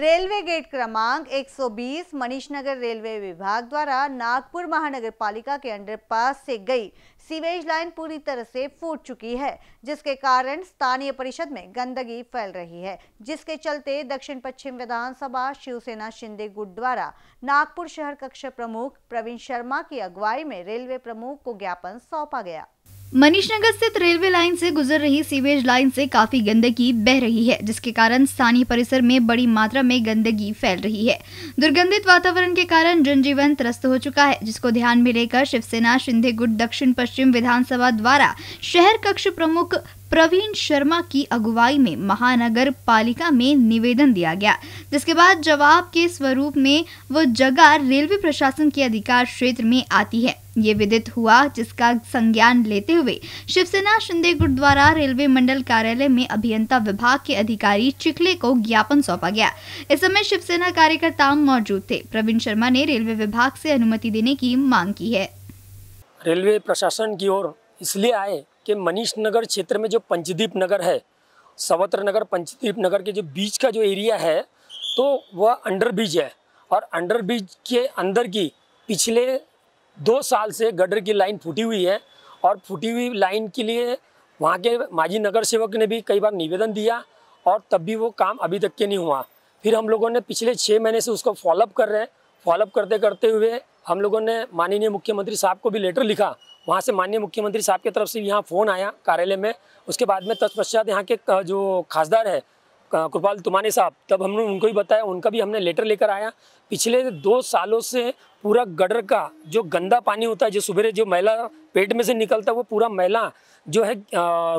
railway gate क्रमांक 120 नगर railway विभाग द्वारा नागपुर महानगर पालिका के अंडरपास से गई सीवेज लाइन पूरी तरह से फूट चुकी है जिसके कारण स्थानीय परिषद में गंदगी फैल रही है जिसके चलते दक्षिण पश्चिम विधानसभा शिवसेना शिंदे गुट द्वारा नागपुर शहर कक्ष प्रमुख प्रवीण शर्मा की अगुवाई में रेलवे प्रमुख को ज्ञापन सौंपा गया मनीष नगर स्थित रेलवे लाइन से गुजर रही सीवेज लाइन से काफी गंदगी बह रही है जिसके कारण स्थानीय परिसर में बड़ी मात्रा में गंदगी फैल रही है दुर्गंधित वातावरण के कारण जनजीवन त्रस्त हो चुका है जिसको ध्यान में लेकर शिवसेना शिंदे गुट दक्षिण पश्चिम विधानसभा द्वारा शहर कक्ष प्रमुख प्रवीण शर्मा की अगुवाई में महानगर पालिका में निवेदन दिया गया जिसके बाद जवाब के स्वरूप में वो जगह रेलवे प्रशासन के अधिकार क्षेत्र में आती है ये विदित हुआ जिसका संज्ञान लेते हुए शिवसेना शिंदे गुरुद्वारा रेलवे मंडल कार्यालय में अभियंता विभाग के अधिकारी चिखले को ज्ञापन सौंपा गया इस समय शिवसेना कार्यकर्ता मौजूद थे प्रवीण शर्मा ने रेलवे विभाग से अनुमति देने की मांग की है रेलवे प्रशासन की ओर इसलिए आए कि मनीष नगर क्षेत्र में जो पंचदीप नगर है सवत्र नगर पंचदीप नगर के जो बीच का जो एरिया है तो वह अंडर ब्रिज है और अंडर ब्रिज के अंदर की पिछले दो साल से गडर की लाइन फूटी हुई है और फूटी हुई लाइन के लिए वहाँ के माजी नगर सेवक ने भी कई बार निवेदन दिया और तब भी वो काम अभी तक के नहीं हुआ फिर हम लोगों ने पिछले छः महीने से उसको फॉलोअप कर रहे हैं फॉलोअप करते करते हुए हम लोगों ने माननीय मुख्यमंत्री साहब को भी लेटर लिखा वहाँ से माननीय मुख्यमंत्री साहब की तरफ से यहाँ फ़ोन आया कार्यालय में उसके बाद में तत्पश्चात यहाँ के जो खासदार है कृपाल तुमाने साहब तब हमने उनको भी बताया उनका भी हमने लेटर लेकर आया पिछले दो सालों से पूरा गडर का जो गंदा पानी होता है जो सुबह जो मैला पेट में से निकलता है वो पूरा मैला जो है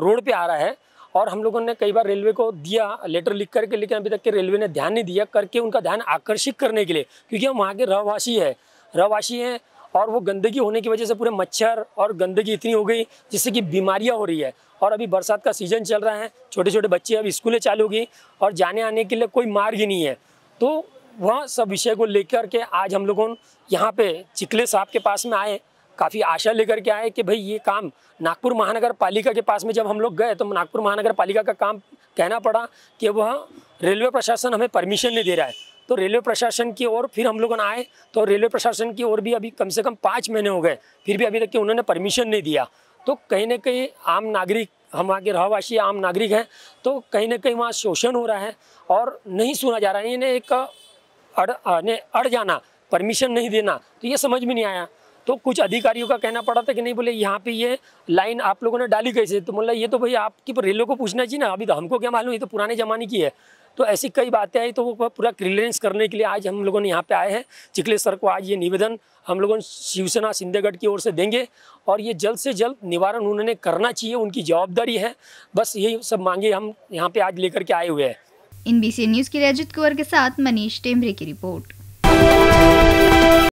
रोड पे आ रहा है और हम लोगों ने कई बार रेलवे को दिया लेटर लिख करके लेकिन अभी तक के रेलवे ने ध्यान नहीं दिया करके उनका ध्यान आकर्षित करने के लिए क्योंकि हम वहाँ के रहवासी है रहवासी हैं और वो गंदगी होने की वजह से पूरे मच्छर और गंदगी इतनी हो गई जिससे कि बीमारियां हो रही है और अभी बरसात का सीज़न चल रहा है छोटे छोटे बच्चे अब स्कूलें चालू होगी और जाने आने के लिए कोई मार्ग ही नहीं है तो वह सब विषय को लेकर के आज हम लोगों यहाँ पे चिकले साहब के पास में आए काफ़ी आशा लेकर के आए कि भाई ये काम नागपुर महानगर पालिका के पास में जब हम लोग गए तो नागपुर महानगर पालिका का काम कहना पड़ा कि वह रेलवे प्रशासन हमें परमिशन नहीं दे रहा है तो रेलवे प्रशासन की ओर फिर हम लोग आए तो रेलवे प्रशासन की ओर भी अभी कम से कम पाँच महीने हो गए फिर भी अभी तक कि उन्होंने परमिशन नहीं दिया तो कहीं ना कहीं आम नागरिक हम वहाँ के रहवासी आम नागरिक हैं तो कहीं ना कहीं वहाँ शोषण हो रहा है और नहीं सुना जा रहा है इन्हें एक अड़ अड़ जाना परमिशन नहीं देना तो ये समझ में नहीं आया तो कुछ अधिकारियों का कहना पड़ा था कि नहीं बोले यहाँ पे ये लाइन आप लोगों ने डाली कैसे तो मतलब ये तो भाई आपकी रेलवे को पूछना चाहिए ना अभी तो हमको क्या मालूम ये तो पुराने ज़माने की है तो ऐसी कई बातें आई तो वो पूरा क्लियरेंस करने के लिए आज हम लोगों ने यहाँ पे आए हैं चिखले सर को आज ये निवेदन हम लोगों शिवसेना सिंधेगढ़ की ओर से देंगे और ये जल्द से जल्द निवारण उन्होंने करना चाहिए उनकी जवाबदारी है बस यही सब मांगे हम यहाँ पे आज लेकर के आए हुए हैं इन बी न्यूज़ के अजित कुंवर के साथ मनीष टेमरे की रिपोर्ट